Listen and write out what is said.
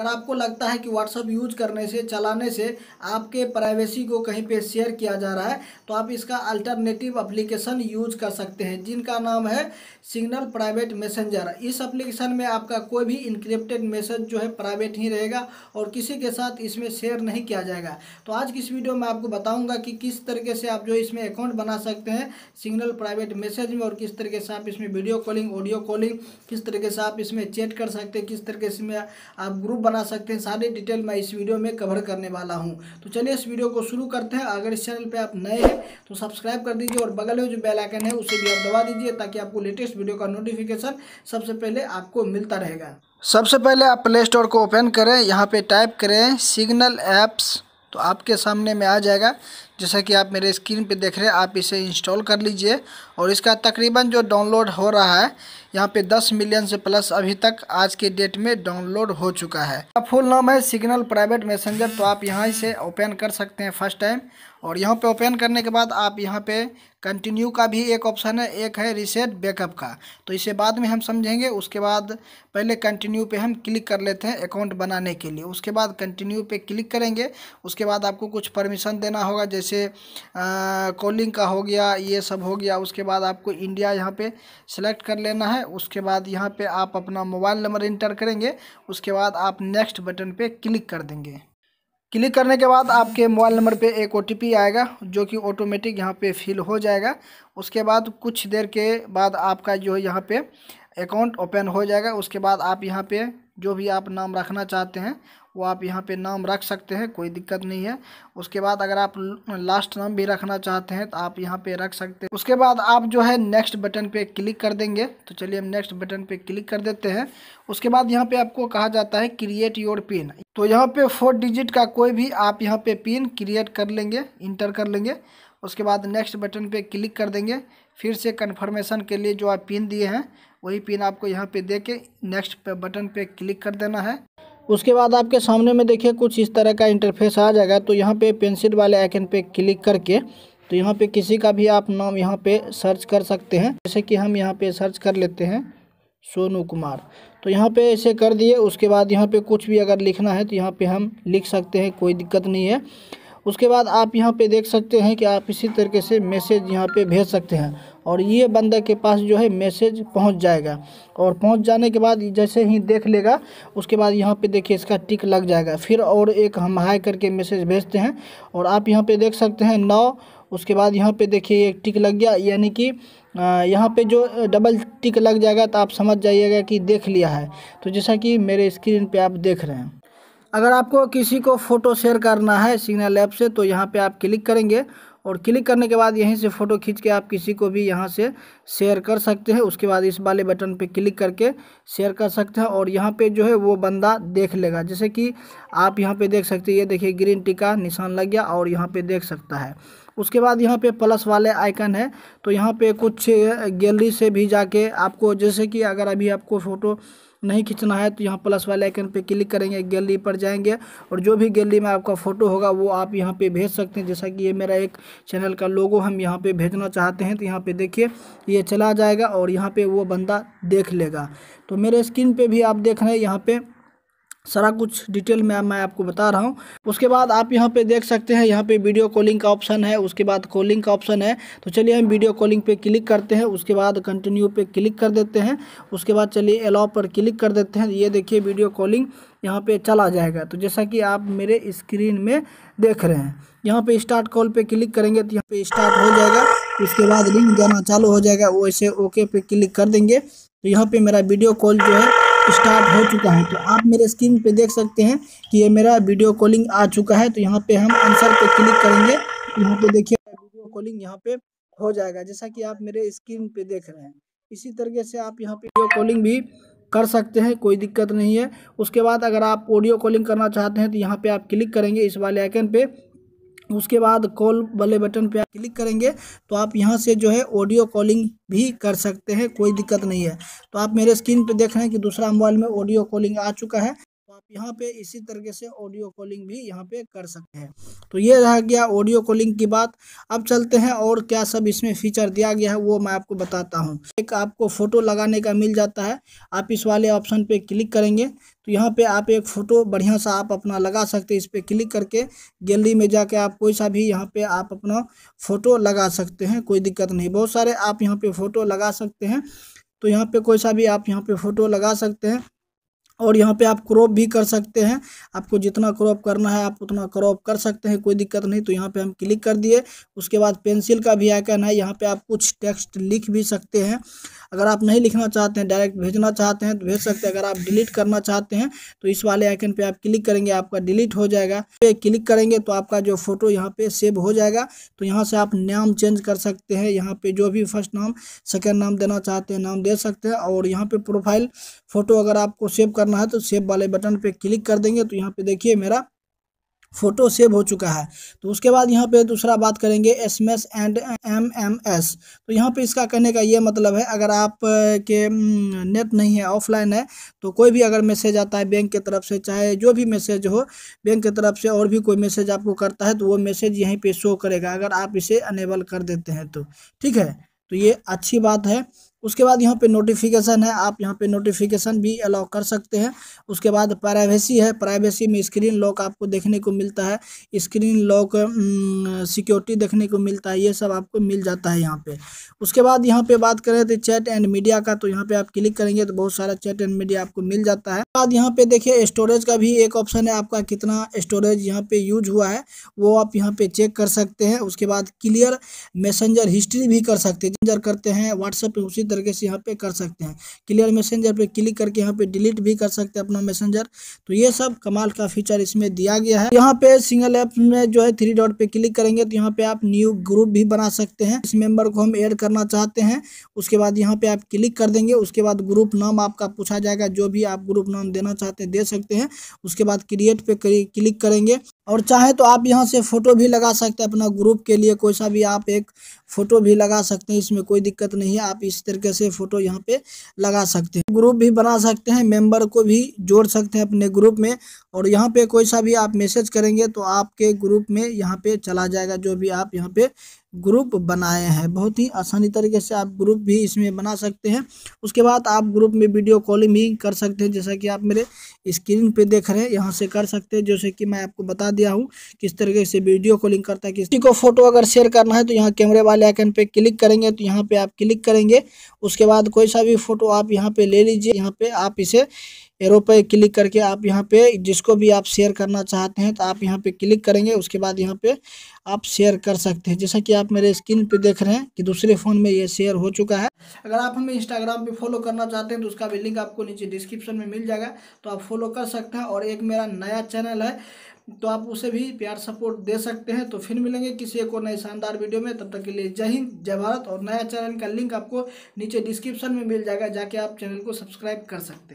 अगर आपको लगता है कि व्हाट्सअप यूज करने से चलाने से आपके प्राइवेसी को कहीं पे शेयर किया जा रहा है तो आप इसका अल्टरनेटिव एप्लीकेशन यूज कर सकते हैं जिनका नाम है सिग्नल प्राइवेट मैसेंजर इस एप्लीकेशन में आपका कोई भी इंक्रिप्टेड मैसेज जो है प्राइवेट ही रहेगा और किसी के साथ इसमें शेयर नहीं किया जाएगा तो आज की इस वीडियो में आपको बताऊँगा कि किस तरीके से आप जो इसमें अकाउंट बना सकते हैं सिग्नल प्राइवेट मैसेज में और किस तरीके से आप इसमें वीडियो कॉलिंग ऑडियो कॉलिंग किस तरीके से आप इसमें चैट कर सकते हैं किस तरीके से आप ग्रुप बना सकते हैं सारी डिटेल मैं इस वीडियो में कवर करने वाला हूँ तो चलिए इस वीडियो को शुरू करते हैं अगर इस चैनल पर आप नए हैं तो सब्सक्राइब कर दीजिए और बगल में जो बेलाइकन है उसे भी आप दबा दीजिए ताकि आपको लेटेस्ट वीडियो का नोटिफिकेशन सबसे पहले आपको मिलता रहेगा सबसे पहले आप प्ले स्टोर को ओपन करें यहाँ पे टाइप करें सिग्नल ऐप्स तो आपके सामने में आ जाएगा जैसा कि आप मेरे स्क्रीन पे देख रहे हैं आप इसे इंस्टॉल कर लीजिए और इसका तकरीबन जो डाउनलोड हो रहा है यहाँ पे 10 मिलियन से प्लस अभी तक आज के डेट में डाउनलोड हो चुका है फुल नाम है सिग्नल प्राइवेट मैसेंजर तो आप यहाँ इसे ओपन कर सकते हैं फर्स्ट टाइम और यहाँ पे ओपन करने के बाद आप यहाँ पे कंटिन्यू का भी एक ऑप्शन है एक है रिसेट बैकअप का तो इसे बाद में हम समझेंगे उसके बाद पहले कंटिन्यू पे हम क्लिक कर लेते हैं अकाउंट बनाने के लिए उसके बाद कंटिन्यू पे क्लिक करेंगे उसके बाद आपको कुछ परमिशन देना होगा जैसे जैसे कॉलिंग का हो गया ये सब हो गया उसके बाद आपको इंडिया यहाँ पे सेलेक्ट कर लेना है उसके बाद यहाँ पे आप अपना मोबाइल नंबर इंटर करेंगे उसके बाद आप नेक्स्ट बटन पे क्लिक कर देंगे क्लिक करने के बाद आपके मोबाइल नंबर पे एक ओ आएगा जो कि ऑटोमेटिक यहाँ पे फिल हो जाएगा उसके बाद कुछ देर के बाद आपका जो है यहाँ पे अकाउंट ओपन हो जाएगा उसके बाद आप यहाँ पर जो भी आप नाम रखना चाहते हैं वो आप यहाँ पे नाम रख सकते हैं कोई दिक्कत नहीं है उसके बाद अगर आप लास्ट नाम भी रखना चाहते हैं तो आप यहाँ पे रख सकते हैं उसके बाद आप जो है नेक्स्ट बटन पे क्लिक कर देंगे तो चलिए हम नेक्स्ट बटन पे क्लिक कर देते हैं उसके बाद यहाँ पे आपको कहा जाता है क्रिएट योर पिन तो यहाँ पे फोर डिजिट का कोई भी आप यहाँ पे पिन क्रिएट कर लेंगे इंटर कर लेंगे उसके बाद नेक्स्ट बटन पे क्लिक कर देंगे फिर से कन्फर्मेशन के लिए जो आप पिन दिए हैं वही पिन आपको यहाँ पे दे के नेक्स्ट पे बटन पे क्लिक कर देना है उसके बाद आपके सामने में देखिए कुछ इस तरह का इंटरफेस आ जाएगा तो यहाँ पे पेंसिल वाले आइकन पे क्लिक करके तो यहाँ पे किसी का भी आप नाम यहाँ पे सर्च कर सकते हैं जैसे कि हम यहाँ पे सर्च कर लेते हैं सोनू कुमार तो यहाँ पे ऐसे कर दिए उसके बाद यहाँ पे कुछ भी अगर लिखना है तो यहाँ पे हम लिख सकते हैं कोई दिक्कत नहीं है उसके बाद आप यहाँ पे देख सकते हैं कि आप इसी तरीके से मैसेज यहाँ पे भेज सकते हैं और ये बंदे के पास जो है मैसेज पहुंच जाएगा और पहुंच जाने के बाद जैसे ही देख लेगा उसके बाद यहाँ पे देखिए इसका टिक लग जाएगा फिर और एक हम हाई करके मैसेज भेजते हैं और आप यहाँ पे देख सकते हैं नौ उसके बाद यहाँ पे देखिए एक टिक लग गया यानी कि यहाँ पे जो डबल टिक लग जाएगा तो आप समझ जाइएगा कि देख लिया है तो जैसा कि मेरे स्क्रीन पर आप देख रहे हैं अगर आपको किसी को फ़ोटो शेयर करना है सिग्नल ऐप से तो यहाँ पे आप क्लिक करेंगे और क्लिक करने के बाद यहीं से फ़ोटो खींच के आप किसी को भी यहाँ से शेयर कर सकते हैं उसके बाद इस वाले बटन पे क्लिक करके शेयर कर सकते हैं और यहाँ पे जो है वो बंदा देख लेगा जैसे कि आप यहाँ पे देख सकते हैं ये देखिए ग्रीन टिका निशान लग गया और यहाँ पे देख सकता है उसके बाद यहाँ पे प्लस वाले आइकन है तो यहाँ पे कुछ गैलरी से भी जाके आपको जैसे कि अगर अभी आपको फ़ोटो नहीं खींचना है तो यहाँ प्लस वाले आइकन पे क्लिक करेंगे गैलरी पर जाएंगे और जो भी गैलरी में आपका फ़ोटो होगा वो आप यहाँ पे भेज सकते हैं जैसा कि ये मेरा एक चैनल का लोगो हम यहाँ पे भेजना चाहते हैं तो यहाँ पे देखिए ये चला जाएगा और यहाँ पे वो बंदा देख लेगा तो मेरे स्क्रीन पे भी आप देख रहे हैं यहाँ पे सारा कुछ डिटेल में मैं आपको बता रहा हूँ उसके बाद आप यहाँ पे देख सकते हैं यहाँ पे वीडियो कॉलिंग का ऑप्शन है उसके बाद कॉलिंग का ऑप्शन है तो चलिए हम वीडियो कॉलिंग पे क्लिक करते हैं उसके बाद कंटिन्यू पे क्लिक कर देते हैं उसके बाद चलिए अलाउ पर क्लिक कर देते हैं ये देखिए वीडियो कॉलिंग यहाँ पे चला जाएगा तो जैसा कि आप मेरे स्क्रीन में देख रहे हैं यहाँ पे स्टार्ट कॉल पे क्लिक करेंगे तो यहाँ पे स्टार्ट हो जाएगा उसके बाद लिंक जाना चालू हो जाएगा वैसे ओके पे क्लिक कर देंगे तो यहाँ पे मेरा वीडियो कॉल जो है स्टार्ट हो चुका है तो आप मेरे स्क्रीन पे देख सकते हैं कि ये मेरा वीडियो कॉलिंग आ चुका है तो यहाँ पे हम आंसर पे क्लिक करेंगे तो यहाँ पे देखिए वीडियो कॉलिंग यहाँ पे हो जाएगा जैसा कि आप मेरे स्क्रीन पे देख रहे हैं इसी तरीके से आप यहाँ पे वीडियो कॉलिंग भी कर सकते हैं कोई दिक्कत नहीं है उसके बाद अगर आप ऑडियो कॉलिंग करना चाहते हैं तो यहाँ पे आप क्लिक करेंगे इस वाले आइकन पे उसके बाद कॉल वाले बटन पे आप क्लिक करेंगे तो आप यहाँ से जो है ऑडियो कॉलिंग भी कर सकते हैं कोई दिक्कत नहीं है तो आप मेरे स्क्रीन पे देख रहे हैं कि दूसरा मोबाइल में ऑडियो कॉलिंग आ चुका है आप यहाँ पे इसी तरीके से ऑडियो कॉलिंग भी यहाँ पे कर सकते हैं तो ये रह गया ऑडियो कॉलिंग की बात अब चलते हैं और क्या सब इसमें फीचर दिया गया है वो मैं आपको बताता हूँ एक आपको फ़ोटो लगाने का मिल जाता है आप इस वाले ऑप्शन पे क्लिक करेंगे तो यहाँ पे आप एक फ़ोटो बढ़िया सा आप अपना लगा सकते हैं इस पर क्लिक करके गैलरी में जाके आप कोई सा भी यहाँ पे आप अपना फ़ोटो लगा सकते हैं कोई दिक्कत नहीं बहुत सारे आप यहाँ पे फ़ोटो लगा सकते हैं तो यहाँ पे कोई सा भी आप यहाँ पे फ़ोटो लगा सकते हैं और यहाँ पे आप क्रॉप भी कर सकते हैं आपको जितना क्रॉप करना है आप उतना क्रॉप कर सकते हैं कोई दिक्कत नहीं तो यहाँ पे हम क्लिक कर दिए उसके बाद पेंसिल का भी आइकन है यहाँ पे आप कुछ टेक्स्ट लिख भी सकते हैं अगर आप नहीं लिखना चाहते हैं डायरेक्ट भेजना चाहते हैं तो भेज सकते हैं अगर आप डिलीट करना चाहते हैं तो इस वाले आइकन पर आप क्लिक करेंगे आपका डिलीट हो जाएगा पे क्लिक करेंगे तो आपका जो फोटो यहाँ पर सेव हो जाएगा तो यहाँ से आप नाम चेंज कर सकते हैं यहाँ पर जो भी फर्स्ट नाम सेकेंड नाम देना चाहते हैं नाम दे सकते हैं और यहाँ पर प्रोफाइल फोटो अगर आपको सेव कर करना है तो सेव वाले बटन पे क्लिक कर देंगे तो यहाँ पे देखिए मेरा फोटो सेव हो चुका है तो उसके बाद यहाँ पे दूसरा बात करेंगे S M S and M M S तो यहाँ पे इसका कहने का ये मतलब है अगर आप के नेट नहीं है ऑफलाइन है तो कोई भी अगर मैसेज आता है बैंक के तरफ से चाहे जो भी मैसेज हो बैंक के तरफ से और भी कोई मैसेज आपको करता है तो वो मैसेज यहीं पर शो करेगा अगर आप इसे अनेबल कर देते हैं तो ठीक है तो ये अच्छी बात है उसके बाद यहाँ पे नोटिफिकेशन है आप यहाँ पे नोटिफिकेशन भी अलाउ कर सकते हैं उसके बाद प्राइवेसी है प्राइवेसी में स्क्रीन लॉक आपको देखने को मिलता है स्क्रीन लॉक सिक्योरिटी देखने को मिलता है ये सब आपको मिल जाता है यहाँ पे उसके बाद यहाँ पे बात करें तो चैट एंड मीडिया का तो यहाँ पे आप क्लिक करेंगे तो बहुत सारा चैट एंड मीडिया आपको मिल जाता है बाद यहाँ पे देखिए स्टोरेज का भी एक ऑप्शन है आपका कितना स्टोरेज यहाँ पे यूज हुआ है वो आप यहाँ पे चेक कर सकते हैं उसके बाद क्लियर मैसेंजर हिस्ट्री भी कर सकते हैं करते हैं व्हाट्सएप उसी तरह तरीके से यहाँ पे कर सकते हैं क्लियर मैसेंजर पे क्लिक करके यहाँ पे डिलीट भी कर सकते हैं अपना मैसेंजर तो ये सब कमाल का फीचर इसमें दिया गया है यहाँ पे सिंगल ऐप में जो है थ्री डॉट पे क्लिक करेंगे तो यहाँ पे आप न्यू ग्रुप भी बना सकते हैं इस मेंबर को हम ऐड करना चाहते हैं उसके बाद यहाँ पे आप क्लिक कर देंगे उसके बाद ग्रुप नाम आपका पूछा जाएगा जो भी आप ग्रुप नाम देना चाहते हैं दे सकते हैं उसके बाद क्रिएट पे क्लिक करेंगे और चाहे तो आप यहाँ से फ़ोटो भी लगा सकते हैं अपना ग्रुप के लिए कोई सा भी आप एक फ़ोटो भी लगा सकते हैं इसमें कोई दिक्कत नहीं है आप इस तरीके से फ़ोटो यहाँ पे लगा सकते हैं ग्रुप भी बना सकते हैं मेंबर को भी जोड़ सकते हैं अपने ग्रुप में और यहाँ पे कोई सा भी आप मैसेज करेंगे तो आपके ग्रुप में यहाँ पे चला जाएगा जो भी आप यहाँ पे ग्रुप बनाए हैं बहुत ही आसानी तरीके से आप ग्रुप भी इसमें बना सकते हैं उसके बाद आप ग्रुप में वीडियो कॉलिंग भी कर सकते हैं जैसा कि आप मेरे स्क्रीन पे देख रहे हैं यहाँ से कर सकते हैं जैसे कि मैं आपको बता दिया हूँ किस तरीके से वीडियो कॉलिंग करता है किसी को फोटो अगर शेयर करना है तो यहाँ कैमरे वाले आइकन पर क्लिक करेंगे तो यहाँ पर आप क्लिक करेंगे उसके बाद कोई सा भी फोटो आप यहाँ पर ले लीजिए यहाँ पर आप इसे एरो पे क्लिक करके आप यहाँ पे जिसको भी आप शेयर करना चाहते हैं तो आप यहाँ पे क्लिक करेंगे उसके बाद यहाँ पे आप शेयर कर सकते हैं जैसा कि आप मेरे स्क्रीन पे देख रहे हैं कि दूसरे फ़ोन में ये शेयर हो चुका है अगर आप हमें इंस्टाग्राम पे फॉलो करना चाहते हैं तो उसका भी लिंक आपको नीचे डिस्क्रिप्शन में मिल जाएगा तो आप फॉलो कर सकते हैं और एक मेरा नया चैनल है तो आप उसे भी प्यार सपोर्ट दे सकते हैं तो फिर मिलेंगे किसी एक और नए शानदार वीडियो में तब तक के लिए जय हिंद जय भारत और नया चैनल का लिंक आपको नीचे डिस्क्रिप्शन में मिल जाएगा जाके आप चैनल को सब्सक्राइब कर सकते हैं